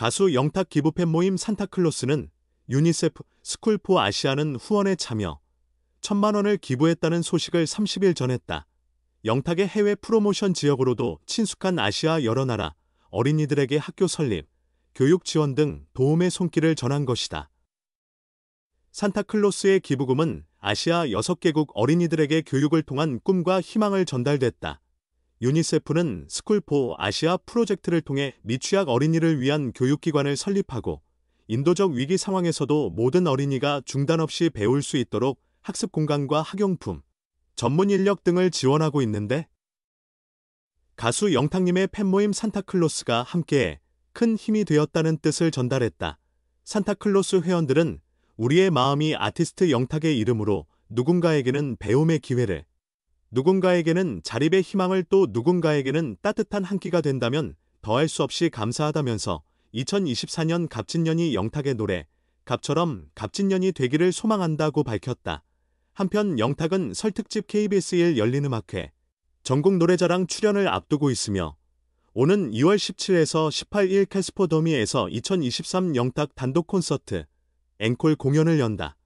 가수 영탁 기부팬 모임 산타클로스는 유니세프 스쿨 포 아시아는 후원에 참여 천만 원을 기부했다는 소식을 30일 전했다. 영탁의 해외 프로모션 지역으로도 친숙한 아시아 여러 나라 어린이들에게 학교 설립, 교육 지원 등 도움의 손길을 전한 것이다. 산타클로스의 기부금은 아시아 6개국 어린이들에게 교육을 통한 꿈과 희망을 전달됐다. 유니세프는 스쿨포 아시아 프로젝트를 통해 미취학 어린이를 위한 교육기관을 설립하고 인도적 위기 상황에서도 모든 어린이가 중단 없이 배울 수 있도록 학습 공간과 학용품, 전문 인력 등을 지원하고 있는데 가수 영탁님의 팬모임 산타클로스가 함께 큰 힘이 되었다는 뜻을 전달했다. 산타클로스 회원들은 우리의 마음이 아티스트 영탁의 이름으로 누군가에게는 배움의 기회를, 누군가에게는 자립의 희망을 또 누군가에게는 따뜻한 한 끼가 된다면 더할 수 없이 감사하다면서 2024년 갑진년이 영탁의 노래 갑처럼 갑진년이 되기를 소망한다고 밝혔다. 한편 영탁은 설특집 KBS1 열린음악회 전국 노래자랑 출연을 앞두고 있으며 오는 2월 17에서 18일 캐스퍼도미에서2023 영탁 단독 콘서트 앵콜 공연을 연다.